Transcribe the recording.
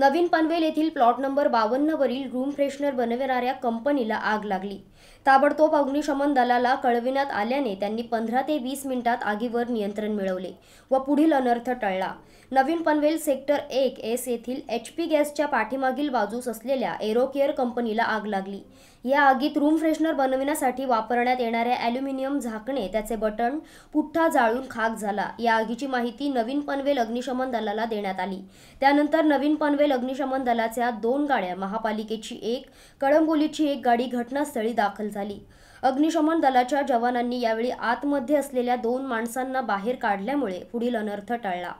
नवीन पनवेल येथील plot number वरील room freshener बनविणाऱ्या कंपनीला आग लागली ताबडतोब अग्निशमन दलाला कळविण्यात आल्याने त्यांनी पंधरा ते वीस मिनिटात आगीवर नियंत्रण मिळवले व पुढील अनर्थ टळला नवीन पनवेल सेक्टर एक एस येथील एच पी गॅसच्या पाठीमागील बाजूस असलेल्या एरोकेअर कंपनीला आग लागली या आगीत रूम फ्रेशनर बनविण्यासाठी वापरण्यात येणाऱ्या ॲल्युमिनियम झाकणे त्याचे बटन पुठ्ठा जाळून खाक झाला या आगीची माहिती नवीन पनवेल अग्निशमन दलाला देण्यात आली त्यानंतर नवीन पनवेल अग्निशमन दलाच्या दोन गाड्या महापालिकेची एक कळंबोलीची एक गाडी घटनास्थळी दाखल झाली अग्निशमन दलाच्या जवानांनी यावेळी आतमध्ये असलेल्या दोन माणसांना बाहेर काढल्यामुळे पुढील अनर्थ टळला